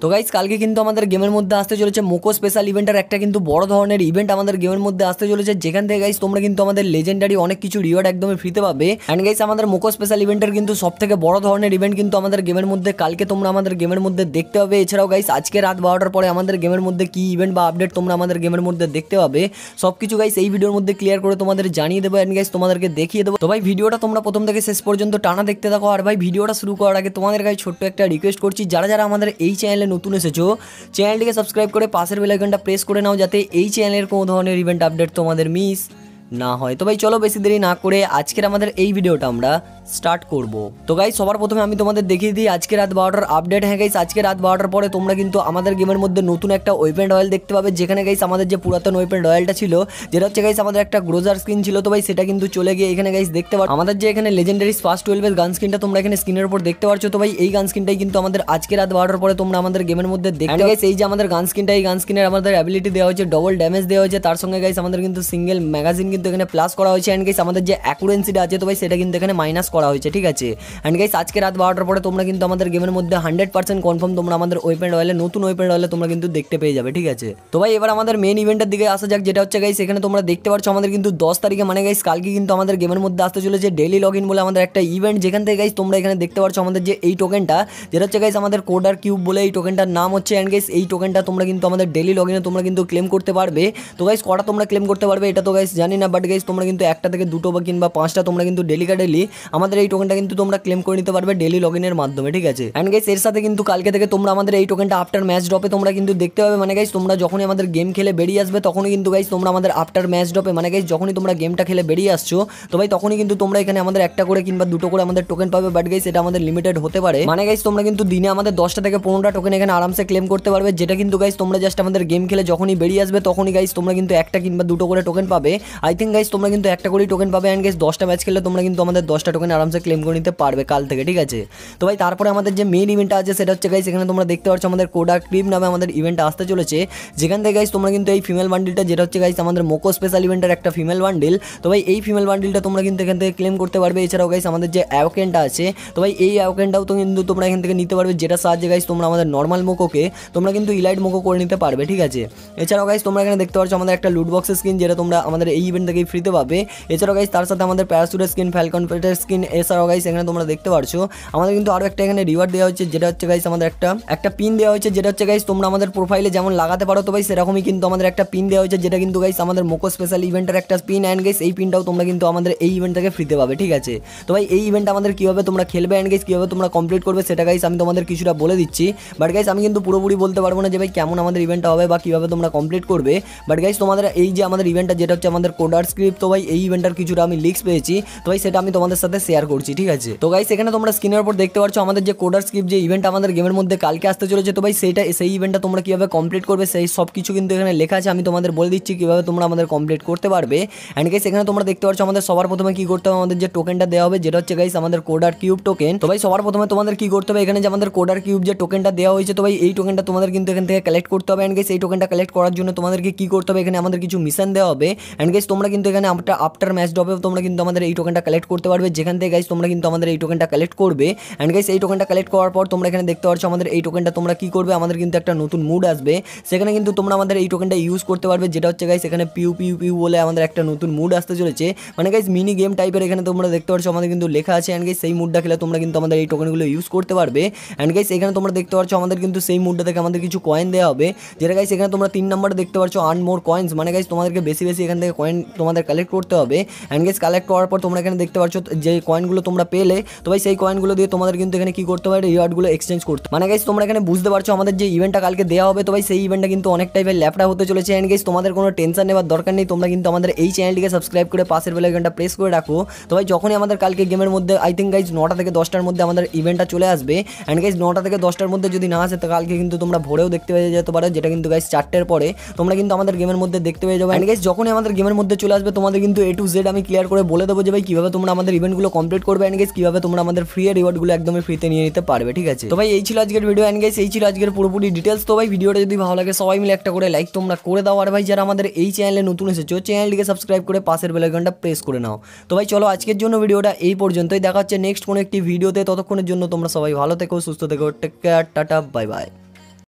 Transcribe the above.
তো গাইজ কালকে কিন্তু আমাদের গেমের মধ্যে আসতে চলেছে মোকো স্পেশাল ইভেন্টের একটা কিন্তু বড় ধরনের ইভেন্ট আমাদের গেমের মধ্যে আসতে চলেছে যেখান থেকে গাইজ তোমরা কিন্তু আমাদের লেজেন্ডারি অনেক কিছু রিওয়ার্ড একদমই ফ্রিতে পাবে অ্যান্ড গাইজ আমাদের মোকো স্পেশাল ইভেন্টের কিন্তু সব থেকে বড় ধরনের ইভেন্ট কিন্তু আমাদের গেমের মধ্যে কালকে তোমরা আমাদের গেমের মধ্যে দেখতে পাবে এছাড়াও গাইজ আজকে রাত বারোটার পরে আমাদের গেমের মধ্যে কি ইভেন্ট বা আপডেট তোমরা আমাদের গেমের মধ্যে দেখতে পাবে সব কিছু গাইজ এই ভিডিওর মধ্যে ক্লিয়ার করে তোমাদের জানিয়ে দেবো অ্যান্ড গাইজ তোমাদেরকে দেখিয়ে দেবো তো ভাই ভিডিওটা তোমরা প্রথম থেকে শেষ পর্যন্ত টানা দেখতে থাকো আর ভাই ভিডিওটা শুরু করার আগে তোমাদের গায়ে ছোট্ট একটা রিকোয়েস্ট করছি যারা যারা আমাদের এই চ্যানেল নতুন এসেছো চ্যানেলটিকে সাবস্ক্রাইব করে পাশের বেল আইকনটা প্রেস করে নাও যাতে এই চ্যানেলের কোনো ধরনের ইভেন্ট আপডেট তোমাদের মিস না না হয় তো ভাই চলো বেশি দেরি না করে আজকের আমাদের এই ভিডিওটা আমরা স্টার্ট করব তো গাইস সবার প্রথমে আমি তোমাদের দেখিয়ে দিই আজকে রাত বারোটার আপডেট হ্যাঁ গাইস আজকে রাত বারোটার পরে তোমরা কিন্তু আমাদের গেমের মধ্যে নতুন একটা ওয়েপেন রয়্যাল দেখতে পাবে যেখানে গাইস আমাদের যে পুরাতন ওয়েপেন রয়্যালটা ছিল যেটা হচ্ছে গাইস আমাদের একটা গ্রোজার স্ক্রিন ছিল তো ভাই সেটা কিন্তু চলে গিয়ে এখানে গাইস দেখতে পাচ্ছ আমাদের যে এখানে লেজেন্ডারি ফার্স্ট টুয়েলভের গান স্ক্রিনটা তোমরা এখানে স্ক্রিনের উপর দেখতে পারছো তো ভাই এই গান স্ক্রিনটাই কিন্তু আমাদের আজকে রাত বারোটার পরে তোমরা আমাদের গেমের মধ্যে দেখতে গাইস এই যে আমাদের গান স্ক্রিনটা এই গান স্ক্রিনের আমাদের অ্যাবিলিটি দেওয়া হয়েছে ডবল ড্যামেজ দেওয়া হয়েছে তার সঙ্গে গাইস আমাদের কিন্তু সিঙ্গেল ম্যাগাজিন কিন্তু কিন্তু এখানে প্লাস করা হয়েছে অ্যান্ড গাইস আমাদের যে অ্যাকুরেন্সিটা আছে তো ভাই সেটা কিন্তু এখানে মাইনাস করা হয়েছে ঠিক আছে অ্যান্ড গাইস আজকে রাত বারোটার পরে তোমরা কিন্তু আমাদের গেমের মধ্যে হান্ড্রেড পার্সেন্ট কনফার্ম তোমরা আমাদের ওয়েপেন রয়েলে নতুন ওয়েপেন রয়েলে তোমরা কিন্তু দেখতে পেয়ে যাবে ঠিক আছে তো ভাই এবার আমাদের মেন ইভেন্টের দিকে আসা যাক যেটা হচ্ছে গাইস এখানে তোমরা দেখতে পাচ্ছ আমাদের কিন্তু দশ তারিখে মানে গাইস কালকে কিন্তু আমাদের গেমের মধ্যে আসতে চলেছে ডেলি লগ ইন বলে আমাদের একটা ইভেন্ট যেখান থেকে গাইস তোমরা এখানে দেখতে পাচ্ছ আমাদের যে এই টোকেনটা যেটা হচ্ছে গাইস আমাদের কোডার কিউব বলে এই টোকেনটার নাম হচ্ছে অ্যান্ড গাইস এই টোকেনটা তোমরা কিন্তু আমাদের ডেলি লগ ইনে তোমরা কিন্তু ক্লেম করতে পারবে তো গাইস কটা তোমরা ক্লেম করতে পারবে এটা তো গাইস জানি না বাট গাইজ তোমরা কিন্তু একটা থেকে দুটো বা কিংবা পাঁচটা তোমরা কিন্তু ডেলি ডেলি আমাদের এই টোকেনটা কিন্তু তোমরা ক্লেম করে নিতে পারবে ডেলি লগ ইনের মাধ্যমে ঠিক আছে অ্যান্ড গাইজ এর সাথে কিন্তু কালকে থেকে তোমরা আমাদের এই টোকেনটা আফটার ম্যাচ ড্রপে তোমরা কিন্তু দেখতে পাবে মানে গাইজ তোমরা যখনই আমাদের গেম খেলে বেরিয়ে আসবে তখনই কিন্তু গাইজ তোমরা আমাদের আফটার ম্যাচ ড্রপে মানে গাইজ যখনই তোমরা গেমটা খেলে বেরিয়ে আসছো তো ভাই তখনই কিন্তু তোমরা এখানে আমাদের একটা করে কিংবা দুটো করে আমাদের টোকেন পাবে বাট গাইজ এটা আমাদের লিমিটেড হতে পারে মানে গাইজ তোমরা কিন্তু দিনে আমাদের দশটা থেকে পনেরোটা টোকেন এখানে আরামসে ক্লেম করতে পারবে যেটা কিন্তু গাইজ তোমরা জাস্ট আমাদের গেম খেলে যখনই বেরিয়ে আসবে তখনই গাইজ তোমরা কিন্তু একটা কিংবা দুটো করে টোকেন পাবে আই থিঙ্ক গাইজ তোমরা কিন্তু একটা করে টোকেন পাবে অ্যান্ড গাইজ দশটা ম্যাচ খেললে তোমরা কিন্তু আমাদের দশটা টোকেন আরামসে ক্লেম করে নিতে পারবে কাল থেকে ঠিক আছে তো ভাই তারপরে আমাদের যে মেন ইভেন্টটা আছে সেটা হচ্ছে গাইজ এখানে তোমরা দেখতে পাচ্ছ আমাদের কোডা ক্রিম নামে আমাদের ইভেন্ট আসতে চলেছে যেখান থেকে গাইজ তোমরা কিন্তু এই ফিমেল বান্ডিলটা যেটা হচ্ছে গাইজ আমাদের মোকো স্পেশাল ইভেন্টের একটা ফিমেল বান্ডিল তো ভাই এই ফিমেল বান্ডিলটা তোমরা কিন্তু এখান থেকে ক্লেম করতে পারবে এছাড়াও গাইজ আমাদের যে অ্যাওকেনটা আছে তো ভাই এই অ্যাওকেনটাও তো কিন্তু তোমরা এখান থেকে নিতে পারবে যেটা সাহায্যে গাইজ তোমরা আমাদের নর্মাল মোকোকে তোমরা কিন্তু ইলাইট মোকো করে নিতে পারবে ঠিক আছে এছাড়াও গাইজ তোমরা এখানে দেখতে পাচ্ছ আমাদের একটা লুট বক্স স্কিন যেটা তোমরা আমাদের এই ইভেন্ট কিন্তু থেকেই ফ্রিতে পাবে এছাড়াও গাইজ তার সাথে আমাদের প্যারাসুটের স্কিন ফ্যালকন পেটের স্কিন এছাড়াও গাইজ এখানে তোমরা দেখতে পারছো আমাদের কিন্তু আরও একটা এখানে রিওয়ার্ড দেওয়া হচ্ছে যেটা হচ্ছে গাইজ আমাদের একটা একটা পিন দেওয়া হচ্ছে যেটা হচ্ছে গাইজ তোমরা আমাদের প্রোফাইলে যেমন লাগাতে পারো তো ভাই সেরকমই কিন্তু আমাদের একটা পিন দেওয়া হয়েছে যেটা কিন্তু গাইজ আমাদের মোকো স্পেশাল ইভেন্টের একটা পিন অ্যান্ড গাইজ এই পিনটাও তোমরা কিন্তু আমাদের এই ইভেন্ট থেকে ফ্রিতে পাবে ঠিক আছে তো ভাই এই ইভেন্ট আমাদের কীভাবে তোমরা খেলবে অ্যান্ড গাইজ কীভাবে তোমরা কমপ্লিট করবে সেটা গাইজ আমি তোমাদের কিছুটা বলে দিচ্ছি বাট গাইজ আমি কিন্তু পুরোপুরি বলতে পারবো না যে ভাই কেমন আমাদের ইভেন্টটা হবে বা কীভাবে তোমরা কমপ্লিট করবে বাট গাইজ তোমাদের এই যে আমাদের ইভেন্টটা যেটা হচ্ছে আমাদের কোড কোডার স্ক্রিপ্ট তো ভাই এই ইভেন্টটার কিছুটা আমি লিক্স পেয়েছি তো ভাই সেটা আমি তোমাদের সাথে শেয়ার করছি ঠিক আছে তো গাইস এখানে তোমরা স্ক্রিনের উপর দেখতে পাচ্ছ আমাদের যে কোডার স্ক্রিপ্ট যে ইভেন্ট আমাদের গেমের মধ্যে কালকে আসতে চলেছে তো ভাই সেইটা সেই ইভেন্টটা তোমরা কীভাবে কমপ্লিট করবে সেই সব কিছু কিন্তু এখানে লেখা আছে আমি তোমাদের বলে দিচ্ছি কীভাবে তোমরা আমাদের কমপ্লিট করতে পারবে অ্যান্ড গাইস এখানে তোমরা দেখতে পাচ্ছ আমাদের সবার প্রথমে কী করতে হবে আমাদের যে টোকেনটা দেওয়া হবে যেটা হচ্ছে গাইস আমাদের কোডার কিউব টোকেন তো ভাই সবার প্রথমে তোমাদের কী করতে হবে এখানে যে আমাদের কোডার কিউব যে টোকেনটা দেওয়া হয়েছে তো ভাই এই টোকেনটা তোমাদের কিন্তু এখান থেকে কালেক্ট করতে হবে অ্যান্ড গাইস এই টোকেনটা কালেক্ট করার জন্য তোমাদেরকে কী করতে হবে এখানে আমাদের কিছু মিশন দেওয়া হবে অ্যান্ড গাইস তোমরা তোমরা কিন্তু এখানে আপনার আফটার ম্যাচ ডপেও তোমরা কিন্তু আমাদের এই টোকেনটা কালেক্ট করতে পারবে যেখান থেকে গাইস তোমরা কিন্তু আমাদের এই টোকেনটা কালেক্ট করবে অ্যান্ড গাইস এই টোকেনটা কালেক্ট করার পর তোমরা এখানে দেখতে পাচ্ছ আমাদের এই টোকেনটা তোমরা কী করবে আমাদের কিন্তু একটা নতুন মুড আসবে সেখানে কিন্তু তোমরা আমাদের এই টোকেনটা ইউজ করতে পারবে যেটা হচ্ছে গাইস এখানে পিউ পিউ পিউ বলে আমাদের একটা নতুন মুড আসতে চলেছে মানে গাইস মিনি গেম টাইপের এখানে তোমরা দেখতে পাচ্ছ আমাদের কিন্তু লেখা আছে অ্যান্ড গাইস সেই মুডটা খেলে তোমরা কিন্তু আমাদের এই টোকেনগুলো ইউজ করতে পারবে অ্যান্ড গাইস এখানে তোমরা দেখতে পাচ্ছ আমাদের কিন্তু সেই মুডটা থেকে আমাদের কিছু কয়েন দেওয়া হবে যেটা গাইস এখানে তোমরা তিন নম্বরে দেখতে পাচ্ছ আর্ন মোর কয়েন্স মানে গাইস তোমাদেরকে বেশি বেশি এখান থেকে কয়েন তোমাদের কালেক্ট করতে হবে অ্যান্ড গেস কালেক্ট করার পর তোমরা এখানে দেখতে পাচ্ছ যে কয়েনগুলো তোমরা পেলে তো ভাই সেই কয়েনগুলো দিয়ে তোমাদের কিন্তু এখানে কি করতে পারে রিওয়ার্ডগুলো এক্সচেঞ্জ করতে মানে গাইস তোমরা এখানে বুঝতে পারছো আমাদের যে ইভেন্টটা কালকে দেওয়া হবে তো ভাই সেই ইভেন্টটা কিন্তু অনেকটাই ভাই ল্যাপটা হতে চলেছে অ্যান্ড গেস তোমাদের কোনো টেনশন নেওয়ার দরকার নেই তোমরা কিন্তু আমাদের এই চ্যানেলটিকে সাবস্ক্রাইব করে পাশের বেলাইকনটা প্রেস করে রাখো তো ভাই যখনই আমাদের কালকে গেমের মধ্যে আই থিঙ্ক গাইজ নটা থেকে দশটার মধ্যে আমাদের ইভেন্টটা চলে আসবে অ্যান্ড গাইজ নটা থেকে দশটার মধ্যে যদি না আসে তো কালকে কিন্তু তোমরা ভোরেও দেখতে পেয়ে যেতে পারো যেটা কিন্তু গাইজ চারটের পরে তোমরা কিন্তু আমাদের গেমের মধ্যে দেখতে পেয়ে যাবো অ্যান্ড গাইজ যখনই আমাদের গেমের মধ্যে চলে আসবে তোমাদের কিন্তু এ টু জেড আমি ক্লিয়ার করে বলে দেবো যে ভাই কীভাবে তোমরা আমাদের ইভেন্টগুলো কমপ্লিট করবে অ্যান্ড গেস কীভাবে তোমরা আমাদের ফ্রি রিওয়ার্ডগুলো একদমই ফ্রিতে নিয়ে নিতে পারবে ঠিক আছে তো ভাই এই ছিল আজকের ভিডিও অ্যান্ড গেস এই ছিল আজকের পুরোপুরি ডিটেলস তো ভাই ভিডিওটা যদি ভালো লাগে সবাই মিলে একটা করে লাইক তোমরা করে দাও আর ভাই যারা আমাদের এই চ্যানেলে নতুন এসেছো চ্যানেলটিকে সাবস্ক্রাইব করে পাশের বেলাইকনটা প্রেস করে নাও তো ভাই চলো আজকের জন্য ভিডিওটা এই পর্যন্তই দেখা হচ্ছে নেক্সট কোনো একটি ভিডিওতে ততক্ষণের জন্য তোমরা সবাই ভালো থেকো সুস্থ থেকো take care tata bye by